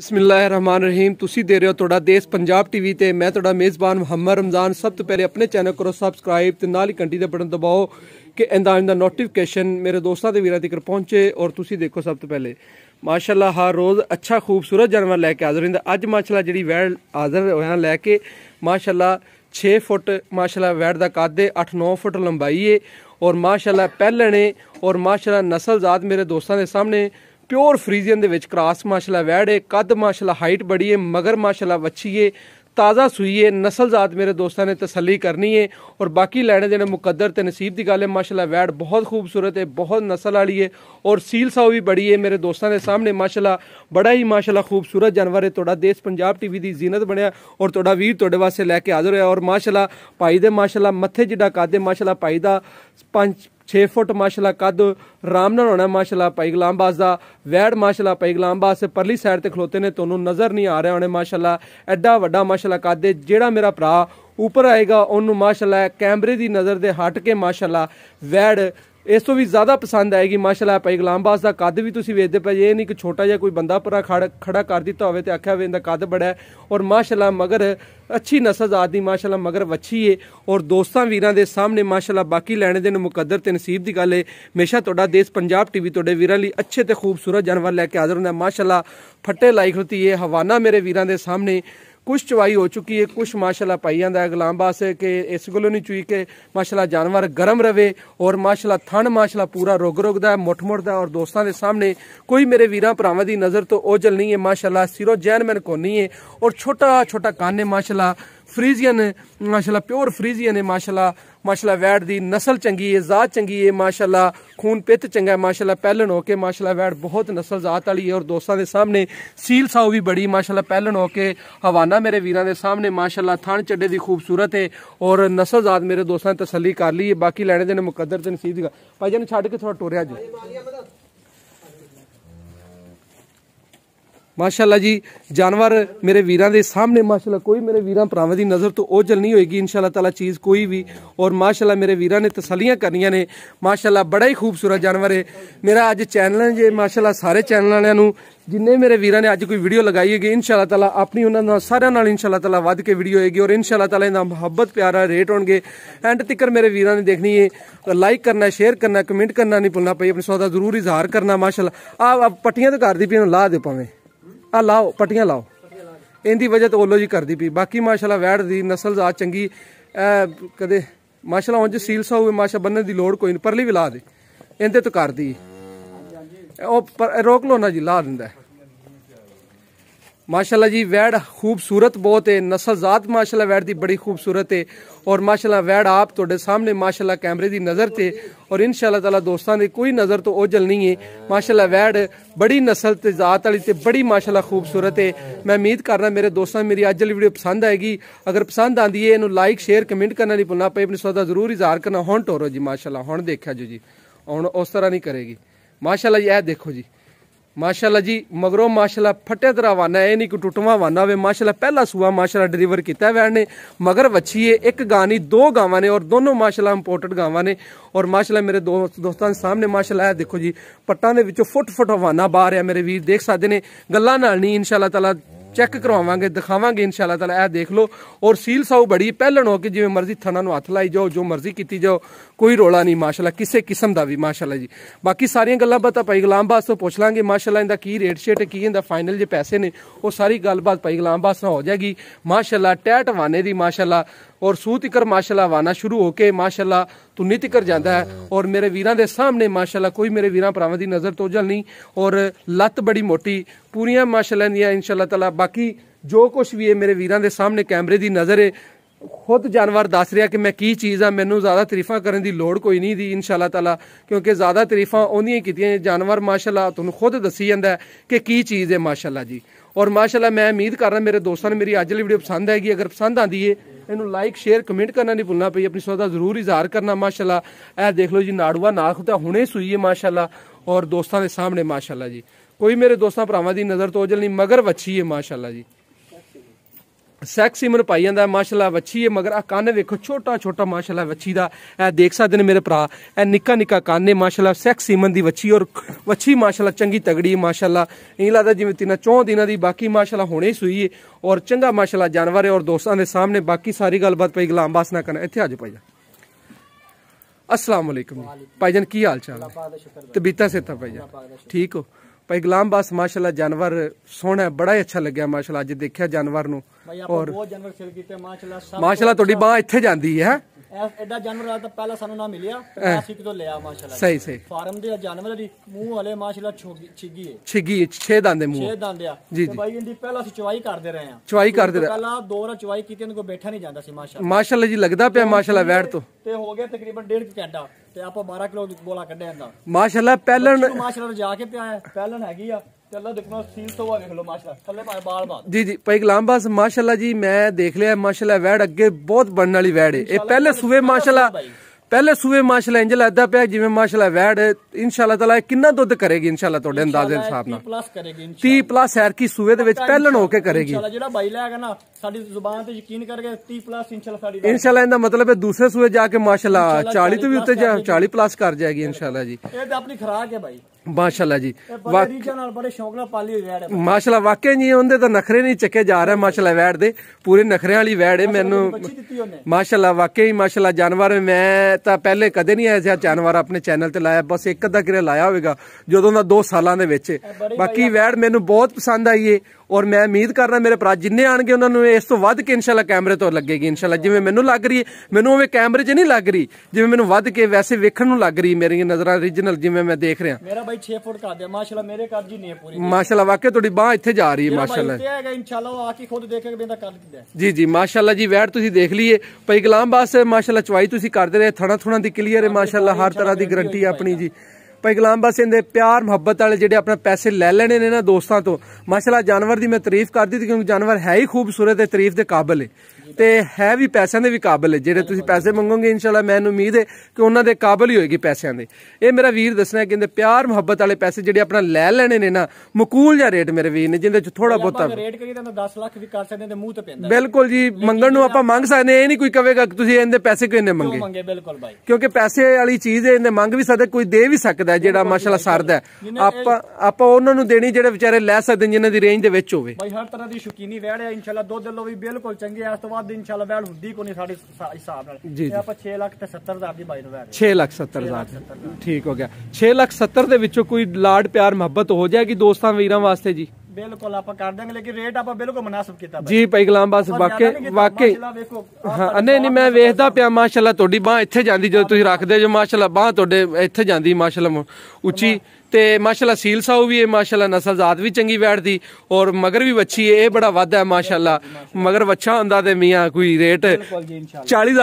ਰਹੀਮ ਤੁਸੀਂ ਦੇ ਰਹੇ ਹੋ ਤੁਹਾਡਾ ਦੇਸ਼ ਪੰਜਾਬ ਟੀਵੀ ਤੇ ਮੈਂ ਤੁਹਾਡਾ ਮੇਜ਼ਬਾਨ ਮੁਹੰਮਦ ਰਮਜ਼ਾਨ ਸਭ ਤੋਂ ਪਹਿਲੇ ਆਪਣੇ ਚੈਨਲ ਕਰੋ ਸਬਸਕ੍ਰਾਈਬ ਤੇ ਨਾਲ ਹੀ ਘੰਟੀ ਦਾ ਬਟਨ ਦਬਾਓ ਕਿ ਇੰਦਾ ਇੰਦਾ ਨੋਟੀਫਿਕੇਸ਼ਨ ਮੇਰੇ ਦੋਸਤਾਂ ਦੇ ਵੀਰਾਂ ਤੱਕ ਪਹੁੰਚੇ ਔਰ ਤੁਸੀਂ ਦੇਖੋ ਸਭ ਤੋਂ ਪਹਿਲੇ ਮਾਸ਼ਾਅੱਲਾ ਹਰ ਰੋਜ਼ ਅੱਛਾ ਖੂਬਸੂਰਤ ਜਾਨਵਰ ਲੈ ਕੇ ਆਜ਼ਰ ਹੁੰਦਾ ਅੱਜ ਮਾਸ਼ਾਅੱਲਾ ਜਿਹੜੀ ਵੈਲ ਹਾਜ਼ਰ ਹੋਇਆ ਲੈ ਕੇ ਮਾਸ਼ਾਅੱਲਾ 6 ਫੁੱਟ ਮਾਸ਼ਾਅੱਲਾ ਵੈਡ ਦਾ ਕੱਦ ਦੇ 8-9 ਫੁੱਟ ਲੰਬਾਈ ਏ ਔਰ ਮਾਸ਼ਾਅੱਲਾ ਪਹਿਲਣੇ ਔਰ ਮਾਸ਼ਾਅੱਲਾ ਜ਼ਾਦ ਮੇਰੇ ਦੋਸਤਾਂ ਦੇ ਸਾਹਮਣੇ ਪਿਓਰ ਫਰੀਜ਼ੀਅਨ ਦੇ ਵਿੱਚ ਕ੍ਰਾਸ ਮਾਸ਼ਾਅੱਲਾ ਵੈੜੇ ਕੱਦ ਮਾਸ਼ਾਅੱਲਾ ਹਾਈਟ ਬੜੀ ਹੈ ਮਗਰ ਮਾਸ਼ਾਅੱਲਾ ਵੱਛੀ ਹੈ ਤਾਜ਼ਾ ਸੂਈ ਹੈ ਨਸਲ ਜ਼ਾਤ ਮੇਰੇ ਦੋਸਤਾਂ ਨੇ ਤਸੱਲੀ ਕਰਨੀ ਹੈ ਔਰ ਬਾਕੀ ਲੈਣੇ ਦੇਣੇ ਮੁਕੱਦਰ ਤੇ ਨਸੀਬ ਦੀ ਗੱਲ ਹੈ ਮਾਸ਼ਾਅੱਲਾ ਵੈੜ ਬਹੁਤ ਖੂਬਸੂਰਤ ਹੈ ਬਹੁਤ ਨਸਲ ਵਾਲੀ ਹੈ ਔਰ ਸੀਲ ਸਾਉ ਵੀ ਬੜੀ ਹੈ ਮੇਰੇ ਦੋਸਤਾਂ ਦੇ ਸਾਹਮਣੇ ਮਾਸ਼ਾਅੱਲਾ ਬੜਾ ਹੀ ਮਾਸ਼ਾਅੱਲਾ ਖੂਬਸੂਰਤ ਜਾਨਵਰ ਹੈ ਤੁਹਾਡਾ ਦੇਸ਼ ਪੰਜਾਬ ਟੀਵੀ ਦੀ ਜ਼ੀਨਤ ਬਣਿਆ ਔਰ ਤੁਹਾਡਾ ਵੀਰ ਤੁਹਾਡੇ ਵਾਸਤੇ ਲੈ ਕੇ ਹਾਜ਼ਰ ਹੋਇਆ ਔਰ ਮਾਸ਼ਾਅੱਲਾ ਭਾਈ ਦੇ ਮਾਸ਼ਾਅੱਲਾ ਮੱਥੇ ਜਿੱਡਾ ਕਾਦੇ ਮਾਸ਼ਾਅੱਲਾ ਭਾਈ ਦਾ ਪੰਜ 6 ਫੁੱਟ ਮਾਸ਼ਾਅੱਲਾ ਕੱਦ ਆਰਾਮ ਨਾਲ ਹੋਣਾ ਮਾਸ਼ਾਅੱਲਾ ਪਾਈ ਗੁਲਾਮ ਦਾ ਵੈੜ ਮਾਸ਼ਾਅੱਲਾ ਪਾਈ ਗੁਲਾਮ ਪਰਲੀ ਸਾਈਡ ਤੇ ਖਲੋਤੇ ਨੇ ਤੁਹਾਨੂੰ ਨਜ਼ਰ ਨਹੀਂ ਆ ਰਿਹਾ ਹੋਣੇ ਮਾਸ਼ਾਅੱਲਾ ਐਡਾ ਵੱਡਾ ਮਾਸ਼ਾਅੱਲਾ ਕੱਦ ਦੇ ਜਿਹੜਾ ਮੇਰਾ ਭਰਾ ਉੱਪਰ ਆਏਗਾ ਉਹਨੂੰ ਮਾਸ਼ਾਅੱਲਾ ਕੈਮਰੇ ਦੀ ਨਜ਼ਰ ਦੇ ਹਟ ਕੇ ਮਾਸ਼ਾਅੱਲਾ ਵੈੜ ਇਸ ਤੋਂ ਵੀ ਜ਼ਿਆਦਾ ਪਸੰਦ ਆਏਗੀ ਮਾਸ਼ਾਅੱਲਾ ਭਾਈ ਗੁਲਾਮਬਾਸ ਦਾ ਕੱਦ ਵੀ ਤੁਸੀਂ ਵੇਖਦੇ ਪਏ ਇਹ ਨਹੀਂ ਕਿ ਛੋਟਾ ਜਿਹਾ ਕੋਈ ਬੰਦਾ ਪਰਾ ਖੜਾ ਕਰ ਦਿੱਤਾ ਹੋਵੇ ਤੇ ਆਖਿਆ ਵੇ ਇਹਦਾ ਕੱਦ ਬੜਾ ਔਰ ਮਾਸ਼ਾਅੱਲਾ ਮਗਰ ਅੱਛੀ ਨਸਲ ਆਦੀ ਮਾਸ਼ਾਅੱਲਾ ਮਗਰ ਵੱਛੀ ਏ ਔਰ ਦੋਸਤਾਂ ਵੀਰਾਂ ਦੇ ਸਾਹਮਣੇ ਮਾਸ਼ਾਅੱਲਾ ਬਾਕੀ ਲੈਣੇ ਦੇ ਨੂੰ ਮੁਕੱਦਰ ਤੇ ਨਸੀਬ ਦੀ ਗੱਲ ਏ ਹਮੇਸ਼ਾ ਤੁਹਾਡਾ ਦੇਸ਼ ਪੰਜਾਬ ਟੀਵੀ ਤੁਹਾਡੇ ਵੀਰਾਂ ਲਈ ਅੱਛੇ ਤੇ ਖੂਬਸੂਰਤ ਜਾਨਵਰ ਲੈ ਕੇ ਹਾਜ਼ਰ ਹੁੰਦਾ ਮਾਸ਼ਾਅੱਲਾ ਫੱਟੇ ਲਾਈਕ ਹੁੰਦੀ ਏ ਹਵਾਨਾ ਮੇਰੇ ਵੀਰਾਂ ਦੇ ਸਾਹਮਣੇ کچھ چوائی ہو چکی ہے کچھ ماشاء پائی جانا ہے گلاب آس کہ اس کو نہیں چوئی کہ ماشاء جانور گرم روے اور ماشاء اللہ تھنڈ ماشا پورا روک روکتا ہے مٹ مٹد ہے اور دوستوں کے سامنے کوئی میرے ویران کی نظر تو وہ چلنی ہے ماشاء اللہ سیروں جہن مہن کو اور چھوٹا چھوٹا کان ہے فریزین اللہ فریجن ماشاء اللہ پیور فریزین ہے ماشاءلہ ماشا ویٹ کی نسل چنگی ہے ذات چنگی ہے ماشاء اللہ خون پیت چنگ ہے ماشاء اللہ پہل نوکے ماشاء ویٹ بہت نسل ذات والی ہے اور دوستوں کے سامنے سیل ساؤ بھی بڑی ماشاء اللہ پہلے ہو کے حوالہ میرے ویروں کے سامنے ماشاء اللہ تھن چڈی کی خوبصورت ہے اور نسل ذات میرے دوست نے تسلی کر لینے تو نہیں سی بھائی جان چھوڑا ٹوریا جی ਮਾਸ਼ਾਅੱਲਾ ਜੀ ਜਾਨਵਰ ਮੇਰੇ ਵੀਰਾਂ ਦੇ ਸਾਹਮਣੇ ਮਾਸ਼ਾਅੱਲਾ ਕੋਈ ਮੇਰੇ ਵੀਰਾਂ ਭਰਾਵਾਂ ਦੀ ਨਜ਼ਰ ਤੋਂ ਓਝਲ ਨਹੀਂ ਹੋਏਗੀ ਇਨਸ਼ਾਅੱਲਾ ਤਾਲਾ ਚੀਜ਼ ਕੋਈ ਵੀ ਔਰ ਮਾਸ਼ਾਅੱਲਾ ਮੇਰੇ ਵੀਰਾਂ ਨੇ ਤਸੱਲੀਆਂ ਕਰਨੀਆਂ ਨੇ ਮਾਸ਼ਾਅੱਲਾ ਬੜਾ ਹੀ ਖੂਬਸੂਰਤ ਜਾਨਵਰ ਹੈ ਮੇਰਾ ਅੱਜ ਚੈਨਲ ਹੈ ਜੇ ਮਾਸ਼ਾਅੱਲਾ ਸਾਰੇ ਚੈਨਲ ਵਾਲਿਆਂ ਨੂੰ ਜਿੰਨੇ ਮੇਰੇ ਵੀਰਾਂ ਨੇ ਅੱਜ ਕੋਈ ਵੀਡੀਓ ਲਗਾਈ ਹੈਗੀ ਇਨਸ਼ਾਅੱਲਾ ਤਾਲਾ ਆਪਣੀ ਉਹਨਾਂ ਨਾਲ ਸਾਰਿਆਂ ਨਾਲ ਇਨਸ਼ਾਅੱਲਾ ਤਾਲਾ ਵੱਧ ਕੇ ਵੀਡੀਓ ਹੋਏਗੀ ਔਰ ਇਨਸ਼ਾਅੱਲਾ ਤਾਲਾ ਇਹਦਾ ਮੁਹੱਬਤ ਪਿਆਰਾ ਰੇਟ ਹੋਣਗੇ ਐਂਡ ਤੱਕਰ ਮੇਰੇ ਵੀਰਾਂ ਨੇ ਦੇਖਣੀ ਹੈ ਲਾਈਕ ਕਰਨਾ ਸ਼ੇਅਰ ਕਰਨਾ ਕਮੈਂਟ ਕਰਨਾ ਨਹੀਂ ਭੁੱਲਣਾ ਪਈ ਆਪਣੀ ਸੌਦਾ ਜ਼ਰੂਰ ਇਜ਼ਹਾਰ ਕਰਨਾ ਮਾਸ਼ਾਅੱਲਾ ਆ ਪੱਟੀਆਂ ਤੇ ਘਰ ਦੀ ਪੀਣ ਲਾ ਦੇ ਪਾਵੇਂ ਆ ਲਾਓ ਪਟੀਆਂ ਲਾਓ ਇਹਦੀ ਵਜ੍ਹਾ ਤੋਂ ਓਲੋ ਜੀ ਕਰਦੀ ਪਈ ਬਾਕੀ ਮਾਸ਼ਾਅੱਲਾ ਵੈੜ ਦੀ ਨਸਲ ਜ਼ਾ ਚੰਗੀ ਕਦੇ ਮਾਸ਼ਾਅੱਲਾ ਉਂਝ ਸਾ ਹੋਵੇ ਮਾਸ਼ਾ ਬੰਨਣ ਦੀ ਲੋੜ ਕੋਈ ਨਹੀਂ ਪਰਲੀ ਵੀ ਲਾ ਦੇ ਇਹਦੇ ਤੋਂ ਕਰਦੀ ਉਹ ਰੋਕ ਲੋ ਨਾ ਜੀ ਲਾ ਦਿੰਦਾ माशाल्लाह जी वैड खूबसूरत बहुत है नसलजात माशाल्लाह वैड दी बड़ी खूबसूरत है ਔਰ ਮਾਸ਼ਾਅੱਲਾ ਵੈੜ ਆਪ ਤੁਹਾਡੇ ਸਾਹਮਣੇ ਮਾਸ਼ਾਅੱਲਾ ਕੈਮਰੇ ਦੀ ਨਜ਼ਰ ਤੇ ਔਰ ਇਨਸ਼ਾਅੱਲਾ ਤਾਲਾ ਦੋਸਤਾਂ ਦੀ ਕੋਈ ਨਜ਼ਰ ਤੋਂ ਓਝਲ ਨਹੀਂ ਹੈ ਮਾਸ਼ਾਅੱਲਾ ਵੈੜ ਬੜੀ ਨਸਲ ਤੇ ਜ਼ਾਤ ਵਾਲੀ ਤੇ ਬੜੀ ਮਾਸ਼ਾਅੱਲਾ ਖੂਬਸੂਰਤ ਹੈ ਮੈਂ ਉਮੀਦ ਕਰਨਾ ਮੇਰੇ ਦੋਸਤਾਂ ਨੂੰ ਮੇਰੀ ਅੱਜ ਵਾਲੀ ਵੀਡੀਓ ਪਸੰਦ ਆਏਗੀ ਅਗਰ ਪਸੰਦ ਆਂਦੀ ਹੈ ਇਹਨੂੰ ਲਾਈਕ ਸ਼ੇਅਰ ਕਮੈਂਟ ਕਰਨਾ ਨਹੀਂ ਭੁੱਲਣਾ ਪਈ ਆਪਣੀ ਸਵਾਦਾ ਜ਼ਰੂਰ ਇਜ਼ਹਾਰ ਕਰਨਾ ਹੁਣ ਟੋਰੋ ਜੀ ਮਾਸ਼ਾਅੱਲਾ ਹੁਣ ਦੇਖਿਆ ਜੋ ਜੀ ਹੁਣ ਉਸ ਤਰ੍ਹਾਂ ਨਹੀਂ ਕਰੇਗੀ ਮਾਸ਼ਾਅੱਲਾ ਜੀ ਇਹ ਦੇਖੋ ਜੀ ماشاء اللہ جی مگروں ماشاء اللہ فٹیاترا وانا ہے یہ نہیں کوئی ٹوٹواں وانا ہوئے ماشاء اللہ پہلا سوا ماشاء اللہ ڈلیور کیا ویڈ نے مگر وشیے ایک گان نہیں دو گا نے اور دونوں ماشاء اللہ امپورٹنٹ گاو نے اور ماشاء اللہ میرے دوست دوستوں کے سامنے ماشاء اللہ دیکھو جی پٹاند فٹ فٹ آوانہ باہر ہے میرے بھیر دیکھ سکتے ہیں نے گلانش تعالیٰ ਚੈੱਕ ਕਰਵਾਵਾਂਗੇ ਦਿਖਾਵਾਂਗੇ ਇਨਸ਼ਾਅੱਲਾ ਤਾਲਾ ਇਹ ਦੇਖ ਲਓ ਔਰ ਸੀਲ ਸਾਊ ਬੜੀ ਪਹਿਲਣ ਹੋ ਕੇ ਜਿਵੇਂ ਮਰਜ਼ੀ ਥਣਾ ਨੂੰ ਹੱਥ ਲਾਈ ਜਾਓ ਜੋ ਮਰਜ਼ੀ ਕੀਤੀ ਜਾਓ ਕੋਈ ਰੋਲਾ ਨਹੀਂ ਮਾਸ਼ਾਅੱਲਾ ਕਿਸੇ ਕਿਸਮ ਦਾ ਵੀ ਮਾਸ਼ਾਅੱਲਾ ਜੀ ਬਾਕੀ ਸਾਰੀਆਂ ਗੱਲਾਂ ਬਾਤਾਂ ਭਾਈ ਗੁਲਾਮ ਬਾਸ ਤੋਂ ਪੁੱਛ ਲਾਂਗੇ ਮਾਸ਼ਾਅੱਲਾ ਇਹਦਾ ਕੀ ਰੇਟ ਸ਼ੇਟ ਕੀ ਇਹਦਾ ਫਾਈਨਲ ਜੇ ਪੈਸੇ ਨੇ ਉਹ ਸਾਰੀ ਗੱਲਬਾਤ ਭਾਈ ਗੁਲਾਮ ਬਾਸ ਨਾਲ ਹੋ ਜਾਏਗੀ ਮਾਸ਼ਾਅੱਲਾ ਟੈਟਵਾਨੇ ਦੀ ਮਾਸ਼ਾਅੱਲਾ ਔਰ ਸੂਹ ਤਿਕਰ ਮਾਸ਼ਾਅੱਲਾ ਵਾਣਾ ਸ਼ੁਰੂ ਹੋ ਕੇ ਮਾਸ਼ਾਅੱਲਾ ਤੁੰਨੀ ਤਿਕਰ ਜਾਂਦਾ ਹੈ ਔਰ ਮੇਰੇ ਵੀਰਾਂ ਦੇ ਸਾਹਮਣੇ ਮਾਸ਼ਾਅੱਲਾ ਕੋਈ ਮੇਰੇ ਵੀਰਾਂ ਭਰਾਵਾਂ ਦੀ ਨਜ਼ਰ ਤੋਜਲ ਨਹੀਂ ਔਰ ਲੱਤ ਬੜੀ ਮੋਟੀ ਪੂਰੀਆਂ ਮਾਸ਼ਾਅੱਲਾ ਦੀਆਂ ਇਨਸ਼ਾਅੱਲਾ ਤਾਲਾ ਬਾਕੀ ਜੋ ਕੁਝ ਵੀ ਇਹ ਮੇਰੇ ਵੀਰਾਂ ਦੇ ਸਾਹਮਣੇ ਕੈਮਰੇ ਦੀ ਨਜ਼ਰ ਹੈ ਖੁਦ ਜਾਨਵਰ ਦੱਸ ਰਿਹਾ ਕਿ ਮੈਂ ਕੀ ਚੀਜ਼ ਆ ਮੈਨੂੰ ਜ਼ਿਆਦਾ ਤਾਰੀਫਾਂ ਕਰਨ ਦੀ ਲੋੜ ਕੋਈ ਨਹੀਂ ਦੀ ਇਨਸ਼ਾਅੱਲਾ ਤਾਲਾ ਕਿਉਂਕਿ ਜ਼ਿਆਦਾ ਤਾਰੀਫਾਂ ਉਹਨੀਆਂ ਕੀਤੀਆਂ ਜਾਨਵਰ ਮਾਸ਼ਾਅੱਲਾ ਤੁਹਾਨੂੰ ਖੁਦ ਦੱਸੀ ਜਾਂਦਾ ਕਿ ਕੀ ਚੀਜ਼ ਹੈ ਮਾਸ਼ਾਅੱਲਾ ਜੀ ਔਰ ਮਾਸ਼ਾਅੱਲਾ ਮੈਂ ਉਮੀਦ ਕਰ ਰਿਹਾ ਮੇਰੇ ਦੋਸਤਾਂ ਨੂੰ ਮੇਰੀ ਅੱਜ ਵਾਲੀ ਵੀਡੀਓ ਪਸੰਦ ਆਏਗੀ ਅਗਰ ਪਸੰਦ ਆਂਦੀ ਏ ਇਹਨੂੰ ਲਾਈਕ ਸ਼ੇਅਰ ਕਮੈਂਟ ਕਰਨਾ ਨਹੀਂ ਭੁੱਲਣਾ ਪਈ ਆਪਣੀ ਸੋਚ ਜ਼ਰੂਰ ਇਜ਼ਹਾਰ ਕਰਨਾ ਮਾਸ਼ਾਅੱਲਾ ਇਹ ਦੇਖ ਲਓ ਜੀ ਨਾੜੂਆ ਨਾਖ ਤਾਂ ਹੁਣੇ ਸੂਈ ਹੈ ਮਾਸ਼ਾਅੱਲਾ ਔਰ ਦੋਸਤਾਂ ਦੇ ਸਾਹਮਣੇ ਮਾਸ਼ਾਅੱਲਾ ਜੀ ਕੋਈ ਮੇਰੇ ਦੋਸਤਾਂ ਭਰਾਵਾਂ ਦੀ ਨਜ਼ਰ ਤੋਂ ਨਹੀਂ ਮਗਰ ਵੱਛੀ ਹੈ ਮਾਸ਼ਾਅੱਲਾ ਜੀ ਸੈਕਸੀ ਮਨ ਪਾਈ ਜਾਂਦਾ ਮਾਸ਼ਾਅੱਲਾ ਵੱਛੀ ਹੈ ਮਗਰ ਆ ਕੰਨ ਵੇਖੋ ਛੋਟਾ ਛੋਟਾ ਮਾਸ਼ਾਅੱਲਾ ਵੱਛੀ ਦਾ ਇਹ ਦੇਖ ਸਕਦੇ ਨੇ ਮੇਰੇ ਭਰਾ ਇਹ ਨਿੱਕਾ ਨਿੱਕਾ ਕੰਨ ਹੈ ਮਾਸ਼ਾਅੱਲਾ ਸੈਕਸੀ ਮਨ ਦੀ ਵੱਛੀ ਔਰ ਵੱਛੀ ਮਾਸ਼ਾਅੱਲਾ ਚੰਗੀ ਤਗੜੀ ਮਾਸ਼ਾਅੱਲਾ ਇਹ ਲੱਗਦਾ ਜਿਵੇਂ ਤਿੰਨ ਚੌਂ ਦਿਨਾਂ ਦੀ ਬਾਕੀ ਮਾਸ਼ਾਅੱਲਾ ਹੋਣੀ ਸੂਈ ਹੈ ਔਰ ਚੰਗਾ ਮਾਸ਼ਾਅੱਲਾ ਜਾਨਵਰ ਹੈ ਔਰ ਦੋਸਤਾਂ ਦੇ ਸਾਹਮਣੇ ਬਾਕੀ ਸਾਰੀ ਗੱਲਬਾਤ ਪਈ ਗਲਾਮ ਬਾਸ ਨਾ ਕਰਨਾ ਇੱਥੇ ਆਜੋ ਭਾਈ ਅਸਲਾਮ ਅਲੈਕਮ ਭਾਈ ਜਾਨ ਕੀ ਹਾਲ ਚਾਲ ਹੈ ਤਬੀਤਾ ਸੇਤਾ ਭਾਈ ਜਾਨ ਠੀਕ ਹੋ ਭਾਈ ਗਲਾਮ ਬਾਸ ਮਾਸ਼ਾਅੱਲਾ ਜਾਨਵਰ ਸੋਹਣਾ ਬੜਾ ਹੀ ਅੱਛਾ ਲੱਗਿਆ ਮਾਸ਼ਾਅੱਲਾ ਅੱਜ ਦੇਖਿਆ ਜਾਨਵਰ ਨੂੰ ਔਰ ਬਹੁਤ ਜਾਨਵਰ ਸੇਲ ਕੀਤੇ ਮਾਸ਼ਾਅੱਲਾ ਸਭ ਮਾਸ਼ਾਅੱਲਾ ਤੁਹਾਡੀ ਬਾਹ ਇੱਥੇ ਜਾਂਦੀ ਹੈ ਐਡਾ ਜਾਨਵਰ ਆ ਤਾਂ ਪਹਿਲਾਂ ਸਾਨੂੰ ਨਾ ਮਿਲਿਆ ਅਸੀਂ ਕਿਤੋਂ ਲਿਆ ਮਾਸ਼ਾਅੱਲਾ ਸਹੀ ਸਹੀ ਫਾਰਮ ਦੇ ਜਾਨਵਰ ਦੀ ਮੂੰਹ ਵਾਲੇ ਮਾਸ਼ਾਅੱਲਾ ਛਿੱਗੀ ਹੈ ਛਿੱਗੀ ਛੇ ਦੰਦ ਦੇ ਮੂੰਹ ਛੇ ਦੰਦ ਆ ਤੇ ਬਾਈ ਜੀ ਪਹਿਲਾਂ ਅਸੀਂ ਚਵਾਈ ਕਰਦੇ ਰਹੇ ਆ ਚਵਾਈ ਕਰਦੇ ਰਹੇ ਪਹਿਲਾਂ ਦੋ ਰ ਚਵਾਈ ਕੀਤੀ ਉਹਨਾਂ ਕੋ ਬੈਠਾ ਨਹੀਂ ਜਾਂਦਾ ਸੀ ਮਾਸ਼ਾਅੱਲਾ ਮਾਸ਼ਾਅੱਲਾ ਜੀ ਲੱਗਦਾ ਪਿਆ ਮਾਸ਼ਾਅੱਲਾ ਵੈਟ ਤੋਂ ਤੇ ਹੋ ਗਿਆ ਤਕਰੀਬਨ 1.5 ਘੰਟਾ ਤੇ ਆਪਾਂ 12 ਕਿਲੋ ਬੋਲਾ ਕੱਢਿਆ ਇਹਦਾ ਮਾਸ਼ਾਅੱਲਾ ਪਹਿਲਣ ਮਾਸ਼ਾਅੱਲਾ ਜਾ ਕੇ ਪਿਆ ਪਹਿਲਣ ਹੈਗੀ ਆ ਜੀ ਜੀ ਭਾਈ ਗੁਲਾਮ ਬਾਸ ਮਾਸ਼ਾਅੱਲਾ ਜੀ ਮੈਂ ਦੇਖ ਲਿਆ ਮਾਸ਼ਾਅੱਲਾ ਵੈੜ ਅੱਗੇ ਬਹੁਤ ਬਣਨ ਵਾਲੀ ਵੈੜ ਹੈ ਇਹ ਪਹਿਲੇ ਸੂਵੇ ਮਾਸ਼ਾਅੱਲਾ ਪਹਿਲੇ ਸੂਏ ਮਾਸ਼ਾਅੱਲਾ ਇੰਜ ਲੱਗਦਾ ਪਿਆ ਜਿਵੇਂ ਮਾਸ਼ਾਅੱਲਾ ਵੈੜ ਇਨਸ਼ਾਅੱਲਾ ਤਾਲਾ ਕਿੰਨਾ ਦੁੱਧ ਕਰੇਗੀ ਇਨਸ਼ਾਅੱਲਾ ਤੁਹਾਡੇ ਅੰਦਾਜ਼ੇ ਦੇ ਹਿਸਾਬ ਨਾਲ 30 ਪਲੱਸ ਕਰੇਗੀ ਇਨਸ਼ਾਅੱਲਾ 30 ਪਲੱਸ ਐਰ ਕੀ ਸੂਏ ਦੇ ਵਿੱਚ ਪਹਿਲਣ ਹੋ ਕੇ ਕਰੇਗੀ ਇਨਸ਼ਾਅੱਲਾ ਜਿਹੜਾ ਬਾਈ ਗਿਆ ਨਾ ਸਾਡੀ ਜ਼ੁਬਾਨ ਤੇ ਯਕੀਨ ਕਰਕੇ 30 ਪਲੱਸ ਇਨਸ਼ਾਅੱਲਾ ਸਾਡੀ ਇਨਸ਼ਾਅੱਲਾ ਇਹਦਾ ਮਤਲਬ ਹੈ ਦੂਸਰੇ ਸੂਏ ਜਾ ਕੇ ਮਾਸ਼ਾਅੱਲਾ 40 ਤੋਂ ਵੀ ਉੱਤੇ ਜਾ 40 ਪਲੱਸ ਕਰ ਜਾਏਗੀ ਇਨਸ਼ਾਅੱਲਾ ਜੀ ਇਹ ਤਾਂ ਆਪਣੀ ਖਰਾਕ ਹੈ ਬਾਈ ਮਾਸ਼ਾਅੱਲਾ ਜੀ ਵਾਕਈ ਨਾਲ ਬੜੇ ਸ਼ੌਕ ਨਾਲ ਪਾਲੀ ਹੋਈ ਵੈੜ ਹੈ ਮਾਸ਼ਾਅੱਲਾ ਵਾਕਈ ਜੀ ਉਹਦੇ ਤਾਂ ਨਖਰੇ ਨਹੀਂ ਚੱਕੇ ਜਾ ਰਹੇ ਮਾਸ਼ਾਅੱਲਾ ਵੈੜ ਦੇ ਪੂਰੇ ਨਖਰੇ ਵਾਲੀ ਵੈੜ ਹੈ ਮੈਨੂੰ ਮਾਸ਼ਾਅੱਲਾ ਵਾਕਈ ਮਾਸ਼ਾਅੱਲਾ ਜਾਨਵਰ ਮੈਂ ਤਾਂ ਪਹਿਲੇ ਕਦੇ ਨਹੀਂ ਐਸਾ ਜਾਨਵਰ ਆਪਣੇ ਚੈਨਲ ਤੇ ਲਾਇਆ ਬਸ ਇੱਕ ਅੱਧਾ ਕਿਰੇ ਲਾਇਆ ਹੋਵੇਗਾ ਜਦੋਂ ਦਾ 2 ਸਾਲਾਂ ਦੇ ਵਿੱਚ ਬਾਕੀ ਵੈੜ ਮੈਨੂੰ ਬਹੁਤ ਪਸੰਦ ਆਈ ਏ ਔਰ ਮੈਂ ਉਮੀਦ ਕਰਦਾ ਮੇਰੇ ਭਰਾ ਜਿੰਨੇ ਆਣਗੇ ਉਹਨਾਂ ਨੂੰ ਇਸ ਤੋਂ ਵੱਧ ਕੇ ਇਨਸ਼ਾਅੱਲਾ ਕੈਮਰੇ ਤੋਂ ਲੱਗੇਗੀ ਇਨਸ਼ਾਅੱਲਾ ਜਿਵੇਂ ਮੈਨੂੰ ਲੱਗ ਰਹੀ ਮੈਨੂੰ ਉਹ ਕੈਮਰੇ 'ਚ ਨਹੀਂ ਲੱਗ ਰਹੀ ਜਿਵੇਂ ਮੈਨੂੰ ਵੱਧ ਕੇ ਵੈਸੇ ਵੇਖਣ ਨੂੰ ਲੱਗ ਰਹੀ ਮੇਰੀਆਂ ਨਜ਼ਰਾਂ origignal ਜਿਵੇਂ ਮੈਂ ਦੇਖ ਰਿਹਾ ਮੇਰਾ ਬਾਈ 6 ਫੁੱਟ ਕਰ ਦਿਆ ਮਾਸ਼ਾਅੱਲਾ ਮੇਰੇ ਜੀ ਨੇ ਪੂਰੀ ਮਾਸ਼ਾਅੱਲਾ ਵਾਕਿਆ ਤੁਹਾਡੀ ਬਾਹ ਇੱਥੇ ਜਾ ਰਹੀ ਹੈ ਮਾਸ਼ਾਅੱਲਾ ਇੱਥੇ ਹੈਗਾ ਇਨਸ਼ਾਅੱਲਾ ਉਹ ਆ ਕੇ ਖੁਦ ਦੇਖ ਕੇ ਬੰਦਾ ਕਰ ਦਿੰਦਾ ਜੀ ਜੀ ਮਾਸ਼ਾਅੱਲਾ ਜੀ ਵੈਟ ਤੁਸੀਂ ਦੇਖ ਲਈਏ ਭਾਈ ਗੁਲਾਮ ਬਾਸ ਮਾਸ਼ਾਅੱਲਾ ਚਵਾਈ ਤੁਸੀਂ ਕਰਦੇ ਰਹੇ ਥਣਾ ਥੁਣਾ ਦੀ ਕਲੀਅਰ ਹੈ ਮਾਸ਼ਾਅੱਲਾ ਹਰ ਤਰ੍ਹਾਂ ਦੀ ਗਰੰਟੀ ਆਪਣੀ ਜੀ ਭਾਈ ਗੁਲਾਮ ਸਿੰਘ ਦੇ ਪਿਆਰ ਮੁਹੱਬਤ ਵਾਲੇ ਜਿਹੜੇ ਆਪਣਾ ਪੈਸੇ ਲੈ ਲੈਣੇ ਨੇ ਨਾ ਦੋਸਤਾਂ ਤੋਂ ਮਾਸ਼ਾਅੱਲਾ ਜਾਨਵਰ ਦੀ ਮੈਂ ਤਾਰੀਫ ਕਰਦੀ ਕਿਉਂਕਿ ਜਾਨਵਰ ਹੈ ਹੀ ਖੂਬਸੂਰਤ ਹੈ ਤਾਰੀਫ ਦੇ ਕਾਬਿਲ ਹੈ ਤੇ ਹੈ ਵੀ ਪੈਸਿਆਂ ਦੇ ਵੀ ਕਾਬਿਲ ਜਿਹੜੇ ਤੁਸੀਂ ਪੈਸੇ ਮੰਗੋਗੇ ਇਨਸ਼ਾਅੱਲਾ ਮੈਨੂੰ ਉਮੀਦ ਹੈ ਕਿ ਉਹਨਾਂ ਦੇ ਕਾਬਿਲ ਹੀ ਹੋਏਗੀ ਪੈਸਿਆਂ ਦੇ ਇਹ ਮੇਰਾ ਵੀਰ ਦੱਸਣਾ ਕਹਿੰਦੇ ਪਿਆਰ ਮੁਹੱਬਤ ਵਾਲੇ ਪੈਸੇ ਜਿਹੜੇ ਆਪਣਾ ਲੈ ਲੈਣੇ ਨੇ ਨਾ ਮਕੂਲ ਜਾਂ ਰੇਟ ਮੇਰੇ ਵੀਰ ਨੇ ਜਿੰਦੇ ਚ ਥੋੜਾ ਬਹੁਤ ਰੇਟ ਕਰੀ ਤਾਂ 10 ਲੱਖ ਵੀ ਕਰ ਸਕਦੇ ਤੇ ਮੂੰਹ ਤੇ ਪੈਂਦਾ ਬਿਲਕੁਲ ਜੀ ਮੰਗਣ ਨੂੰ ਆਪਾਂ ਮੰਗ ਸਕਦੇ ਇਹ ਨਹੀਂ ਕੋਈ ਕਹੇਗਾ ਕਿ ਤੁਸੀਂ ਇਹਦੇ ਪੈਸੇ ਕਿੰਨੇ ਇੰਨੇ ਮੰਗੇ ਬਿਲਕੁਲ ਭਾਈ ਕਿਉਂਕਿ ਪੈਸੇ ਵਾਲੀ ਚੀਜ਼ ਇਹਦੇ ਮੰਗ ਵੀ ਸਕਦੇ ਕੋਈ ਦੇ ਵੀ ਸਕਦਾ ਜਿਹੜਾ ਮਾਸ਼ਾਅੱਲਾ ਸਰਦਾ ਆਪਾਂ ਆਪਾਂ ਉਹਨਾਂ ਨੂੰ ਦੇਣੀ ਜਿਹੜੇ ਵਿਚਾਰੇ ਲੈ ਸਕਦੇ ਜਿਨ੍ਹਾਂ ਦੀ ਰੇਂਜ ਦੇ ਵਿੱਚ ਹੋਵੇ ਬਾਈ ਹਰ ਤਰ੍ਹਾਂ ਦੀ ਸ਼ੁਕੀਨੀ ਵਹਿੜਿਆ ਇਨਸ਼ਾਅੱਲਾ ਦੁੱਧ ਲੋ ਵੀ ਬਿਲਕੁਲ ਚੰਗੇ ਆਸ ਤੋਂ ਵੱਧ ਇਨਸ਼ਾਅੱਲਾ ਵੈਲ ਹੁੰਦੀ ਕੋਈ ਨਹੀਂ ਸਾਡੇ ਹਿਸਾਬ ਨਾਲ ਤੇ ਆਪਾਂ 6 ਲੱਖ ਦੀ ਬਾਈ ਨੂੰ ਵੈਲ 6 ਲੱਖ ਠੀਕ ਹੋ ਗਿਆ 6 ਲੱਖ 70 ਦੇ ਵਿੱਚੋਂ ਕੋਈ ਲਾਡ ਪਿਆਰ ਮੁਹੱਬਤ ਹੋ ਜਾਏਗੀ ਦੋਸਤਾਂ ਵੀਰਾਂ ਵਾਸਤੇ ਜੀ ਬਿਲਕੁਲ ਆਪਾਂ ਕਰ ਦਾਂਗੇ ਲੇਕਿਨ ਰੇਟ ਆਪਾਂ ਬਿਲਕੁਲ ਮناسب ਕੀਤਾ ਜੀ ਭਾਈ ਗੁਲਾਮ ਬਸ ਵਾਕੇ ਵਾਕੇ ਹਾਂ ਨਹੀਂ ਨਹੀਂ ਮੈਂ ਵੇਖਦਾ ਪਿਆ ਮਾਸ਼ਾਅੱਲਾ ਤੁਹਾਡੀ ਬਾਹ ਇੱਥੇ ਜਾਂਦੀ ਜਦੋਂ ਤੁਸੀਂ ਰੱਖਦੇ ਜੋ ਮਾਸ਼ਾਅੱਲਾ ਬਾਹ ਤੁਹਾਡੇ ਇੱਥੇ ਜਾਂਦੀ ਮਾਸ਼ਾਅੱਲਾ ਉੱਚੀ تے ماشاءاللہ سیل ساو بھی ہے ماشاءاللہ نسل ذات بھی چنگی بیٹھ دی اور مگر بھی بچی ہے اے بڑا وا ہے ماشاءاللہ مگر بچہ ہوندا تے میاں کوئی ریٹ چالیس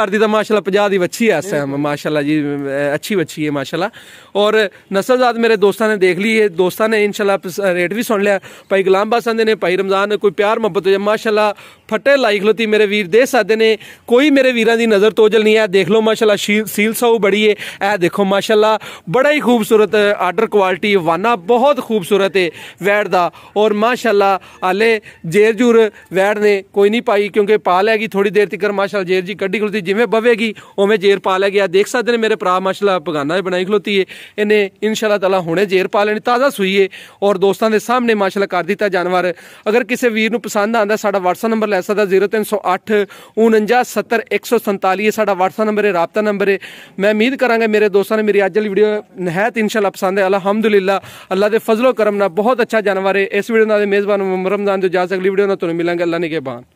ہزار دی بچی ہے اس ٹائم ماشاءاللہ جی اچھی بچی ہے ماشاءاللہ اور نسل ذات میرے دوستاں نے دیکھ لی ہے دوستاں نے انشاءاللہ ریٹ بھی سن لیا بھائی غلام آپ نے بھائی رمضان نے کوئی پیار محبت ہو ماشاء اللہ فٹے لائی کلوتی میرے ویر دے ساتے نے کوئی میرے ویرا دی نظر توجل نہیں ہے دیکھ لو ماشاءاللہ سیل ساو بڑی ہے اے دیکھو ماشاءاللہ بڑا ہی خوبصورت آرڈر کوالٹی ਕੁਆਲਿਟੀ ਵਾਨਾ ਬਹੁਤ ਖੂਬਸੂਰਤ ਹੈ ਵੈੜ ਦਾ ਔਰ ਮਾਸ਼ਾਅੱਲਾ ਆਲੇ ਜੇਰਜੂਰ ਵੈੜ ਨੇ ਕੋਈ ਨਹੀਂ ਪਾਈ ਕਿਉਂਕਿ ਪਾ ਲੈਗੀ ਥੋੜੀ ਦੇਰ ਤੱਕ ਮਾਸ਼ਾਅੱਲਾ ਜੇਰ ਜੀ ਕੱਢੀ ਖਲੋਤੀ ਜਿਵੇਂ ਬਵੇਗੀ ਉਵੇਂ ਜੇਰ ਪਾ ਲੈ ਗਿਆ ਦੇਖ ਸਕਦੇ ਨੇ ਮੇਰੇ ਭਰਾ ਮਾਸ਼ਾਅੱਲਾ ਪਗਾਨਾ ਬਣਾਈ ਖਲੋਤੀ ਹੈ ਇਹਨੇ ਇਨਸ਼ਾਅੱਲਾ ਤਾਲਾ ਹੁਣੇ ਜੇਰ ਪਾ ਲੈਣੀ ਤਾਜ਼ਾ ਸੂਈ ਹੈ ਔਰ ਦੋਸਤਾਂ ਦੇ ਸਾਹਮਣੇ ਮਾਸ਼ਾਅੱਲਾ ਕਰ ਦਿੱਤਾ ਜਾਨਵਰ ਅਗਰ ਕਿਸੇ ਵੀਰ ਨੂੰ ਪਸੰਦ ਆਂਦਾ ਸਾਡਾ WhatsApp ਨੰਬਰ ਲੈ ਸਕਦਾ 0308 49 ਸਾਡਾ WhatsApp ਨੰਬਰ ਹੈ ਰਾਬਤਾ ਨੰਬਰ ਹੈ ਮੈਂ ਉਮੀਦ ਕਰਾਂਗਾ ਮੇਰੇ ਦੋਸਤਾਂ ਨੇ ਮੇਰੀ ਅੱਜ ਵਾਲੀ ਵੀਡੀਓ ਨਹਾਇਤ ਇਨਸ਼ਾਅੱਲਾ ਪਸੰਦ ਹੈ ਅਲਹਮਦ ਅਲਹਮਦੁਲਿਲਾ ਅੱਲਾ ਦੇ ਫਜ਼ਲੋ ਕਰਮ ਨਾਲ ਬਹੁਤ ਅੱਛਾ ਜਾਨਵਰ ਹੈ ਇਸ ਵੀਡੀਓ ਨਾਲ ਮੇਜ਼ਬਾਨ ਮੁਹਰਮ ਜੋ ਜਾ ਸਕਲੀ ਵੀਡੀਓ ਨਾਲ ਤੁਹਾਨੂੰ ਮਿਲਾਂਗੇ ਅੱਲਾ ਨੇ ਕੇ ਬਾਨ